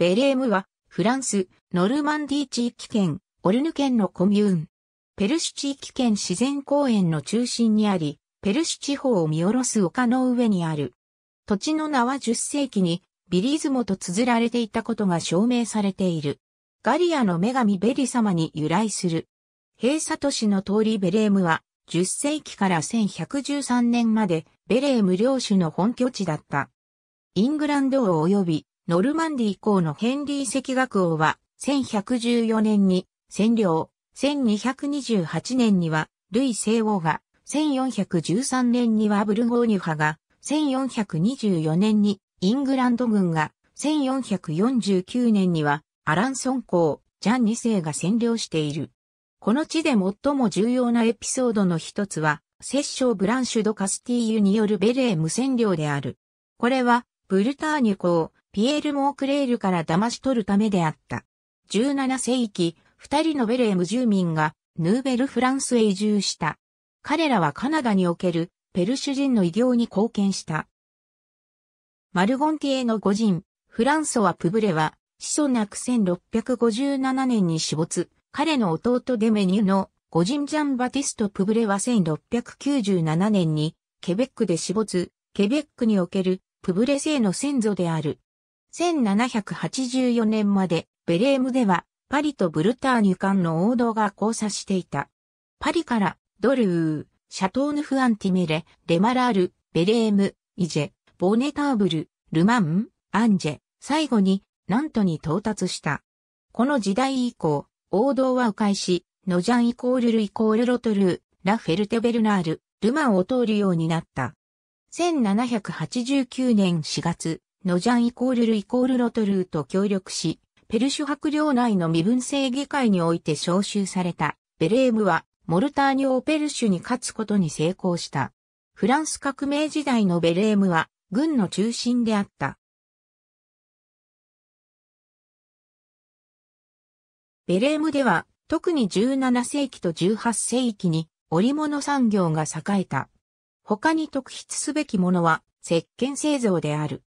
ベレームは、フランス、ノルマンディ地域圏、オルヌ県のコミューン。ペルシュ地域圏自然公園の中心にあり、ペルシュ地方を見下ろす丘の上にある。土地の名は10世紀にビリズモと綴られていたことが証明されている。ガリアの女神ベリ様に由来する。閉鎖都市の通りベレームは10世紀から1113年までベレーム領主の本拠地だった。イングランド王及びノルマンディ以降のヘンリー赤学王は、1114年に占領、1228年には、ルイ西王が、1413年にはブルゴーニュ派が、1424年にイングランド軍が、1449年にはアランソン公、ジャン二世が占領している。この地で最も重要なエピソードの一つは、摂政ブランシュド・カスティーユによるベレー無占領である。これは、ブルターニュ公、ピエール・モークレールから騙し取るためであった。17世紀、二人のベレーム住民がヌーベル・フランスへ移住した。彼らはカナダにおけるペルシュ人の偉業に貢献した。マルゴンティエの五人、フランソワ・プブレは、子孫なく1657年に死没。彼の弟デメニュの五人ジャン・バティスト・プブレは1697年にケベックで死没。ケベックにおけるプブレ姓の先祖である1784年までベレームではパリとブルターニュ間の王道が交差していた。パリからドルー、シャトーヌフアンティメレ、レマラール、ベレーム、イジェ、ボネターブル、ルマン、アンジェ、最後にナントに到達した。この時代以降、王道は迂回し、ノジャンイコールルイコールロトルー、ラフェルテベルナール、ルマンを通るようになった。1789年4月、ノジャンイコールルイコールロトルーと協力し、ペルシュ博領内の身分制議会において招集されたベレームはモルターニョーペルシュに勝つことに成功した。フランス革命時代のベレームは軍の中心であった。ベレームでは特に17世紀と18世紀に織物産業が栄えた。他に特筆すべきものは石鹸製造である。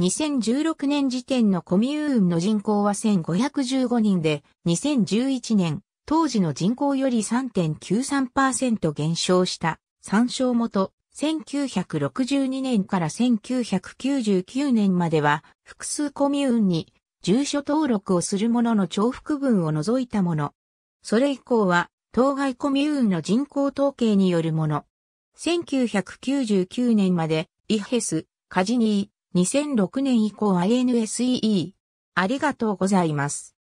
2016年時点のコミューンの人口は1515人で、2011年、当時の人口より3.93%減少した。参照元、1962年から1999年までは、複数コミューンに住所登録をするものの重複分を除いたもの。それ以降は、当該コミューンの人口統計によるもの。1999年まで、イヘス、カジニー、2006年以降 INSEE。ありがとうございます。